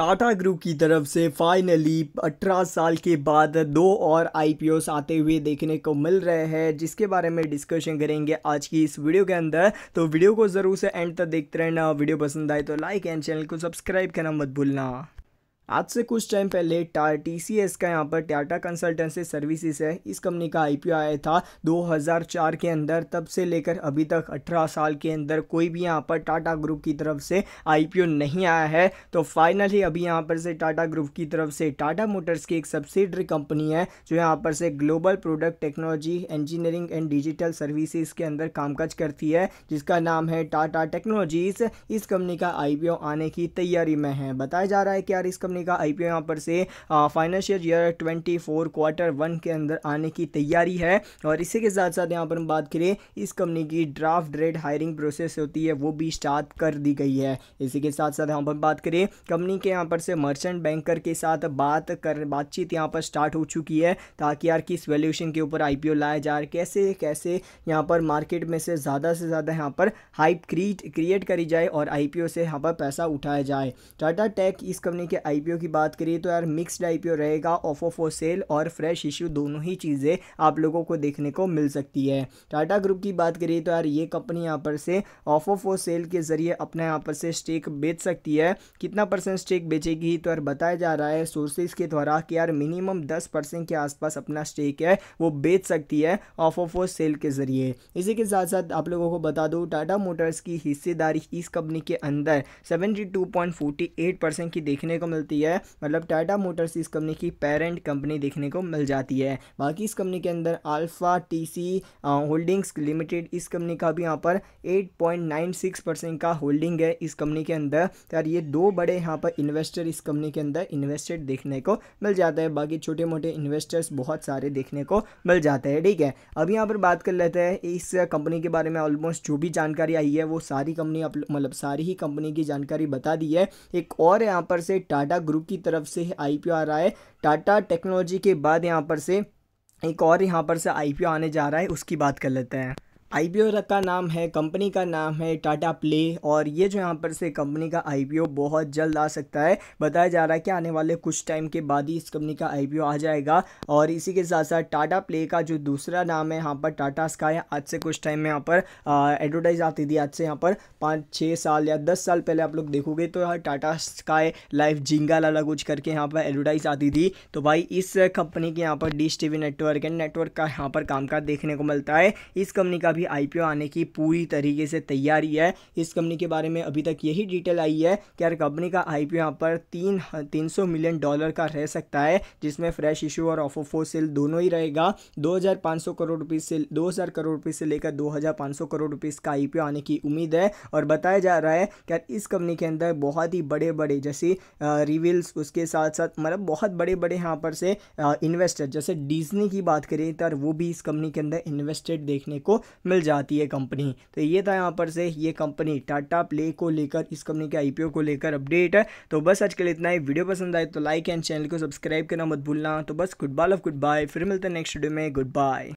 Tata group की तरफ से फाइनली 18 साल के बाद दो और आई आते हुए देखने को मिल रहे हैं जिसके बारे में डिस्कशन करेंगे आज की इस वीडियो के अंदर तो वीडियो को ज़रूर से एंड तक देखते रहना वीडियो पसंद आए तो लाइक एंड चैनल को सब्सक्राइब करना मत भूलना आज से कुछ टाइम पहले टी सी एस का यहाँ पर टाटा कंसल्टेंसी सर्विसेज है इस कंपनी का आई पी आया था 2004 के अंदर तब से लेकर अभी तक 18 साल के अंदर कोई भी यहाँ पर टाटा ग्रुप की तरफ से आई पी ओ नहीं आया है तो फाइनली अभी यहाँ पर से टाटा ग्रुप की तरफ से टाटा मोटर्स की एक सब्सिडरी कंपनी है जो यहाँ पर से global product technology engineering and digital services के अंदर कामकाज करती है जिसका नाम है टाटा टेक्नोलॉजीज इस कंपनी का आई आने की तैयारी में है बताया जा रहा है कि यार इस कंपनी कंपनी का आई यहाँ पर से financial year twenty quarter one के अंदर आने की तैयारी है और इसी के साथ साथ यहाँ पर हम बात करें इस कंपनी की ड्राफ्ट रेड हायरिंग प्रोसेस होती है वो भी स्टार्ट कर दी गई है इसी के साथ साथ यहाँ पर बात करें कंपनी के यहाँ पर से मर्चेंट बैंकर के साथ बात कर बातचीत यहाँ पर स्टार्ट हो चुकी है ताकि यार किस वैल्यूशन के ऊपर आई लाया जा रहा कैसे कैसे यहाँ पर मार्केट में से ज़्यादा से ज़्यादा यहाँ पर हाइप क्रिएट करी जाए और आई से यहाँ पर पैसा उठाया जाए टाटा टेक इस कंपनी के आई आईपीओ की बात करिए तो यार मिक्सड आईपीओ रहेगा ऑफ ऑफ ऑफ सेल और फ्रेश इश्यू दोनों ही चीज़ें आप लोगों को देखने को मिल सकती है टाटा ग्रुप की बात करिए तो यार ये कंपनी यहाँ पर से ऑफ ऑफ सेल के ज़रिए अपने यहाँ पर से स्टेक बेच सकती है कितना परसेंट स्टेक बेचेगी तो यार बताया जा रहा है सोर्सेज के द्वारा कि यार मिनिमम दस परसेंट के आसपास अपना स्टेक है वो बेच सकती है ऑफ ऑफ ऑफ सेल के ज़रिए इसी के साथ साथ आप लोगों को बता दूँ टाटा मोटर्स की हिस्सेदारी इस कंपनी के अंदर सेवेंटी की देखने को मिलती होती है मतलब टाटा मोटर्स इस कंपनी की पेरेंट कंपनी देखने को मिल जाती है बाकी इस कंपनी के अंदर अल्फ़ा टीसी होल्डिंग्स लिमिटेड इस कंपनी का भी यहाँ पर 8.96 परसेंट का होल्डिंग है इस कंपनी के अंदर तो यार ये दो बड़े यहाँ पर इन्वेस्टर इस कंपनी के अंदर इन्वेस्टेड देखने को मिल जाता है बाकी छोटे मोटे इन्वेस्टर्स बहुत सारे देखने को मिल जाते हैं ठीक है अब यहाँ पर बात कर लेते हैं इस कंपनी के बारे में ऑलमोस्ट जो भी जानकारी आई है वो सारी कंपनी मतलब सारी ही कंपनी की जानकारी बता दी है एक और यहाँ पर से टाटा ग्रुप की तरफ से आई आ रहा है टाटा टेक्नोलॉजी के बाद यहाँ पर से एक और यहाँ पर से आई आने जा रहा है उसकी बात कर लेते हैं आई का नाम है कंपनी का नाम है टाटा प्ले और ये जो यहाँ पर से कंपनी का आई बहुत जल्द आ सकता है बताया जा रहा है कि आने वाले कुछ टाइम के बाद ही इस कंपनी का आई आ जाएगा और इसी के साथ साथ टाटा प्ले का जो दूसरा नाम है यहाँ पर टाटा स्काई आज से कुछ टाइम में यहाँ पर एडवर्टाइज आती थी आज से यहाँ पर पाँच छः साल या दस साल पहले आप लोग देखोगे तो यहाँ टाटा स्काई लाइफ जिंगा लाला कुछ करके यहाँ पर एडवर्टाइज आती थी तो भाई इस कंपनी के यहाँ पर dish T network and network का यहाँ पर काम देखने को मिलता है इस कंपनी का अभी आईपीओ आने की पूरी तरीके से तैयारी है इस कंपनी के बारे में अभी तक यही डिटेल आई है कि यार कंपनी का आई यहाँ पर तीन तीन सौ मिलियन डॉलर का रह सकता है जिसमें फ्रेश इशू और ऑफ ऑफ सेल दोनों ही रहेगा दो हज़ार पाँच सौ करोड़ रुपीज़ से दो हज़ार करोड़ रुपीज़ से लेकर दो हज़ार पाँच सौ करोड़ रुपीज़ का आई आने की उम्मीद है और बताया जा रहा है कि यार इस कंपनी के अंदर बहुत ही बड़े बड़े जैसे रिविल्स उसके साथ साथ मतलब बहुत बड़े बड़े यहाँ पर से इन्वेस्टर जैसे डिजनी की बात करें तो वो भी इस कंपनी के अंदर इन्वेस्टेड देखने को मिल जाती है कंपनी तो ये था यहाँ पर से ये कंपनी टाटा प्ले को लेकर इस कंपनी के आईपीओ को लेकर अपडेट है तो बस आज के लिए इतना ही वीडियो पसंद आए तो लाइक एंड चैनल को सब्सक्राइब करना मत भूलना तो बस good bye love good bye फिर मिलते हैं नेक्स्ट वीडियो में गुड बाय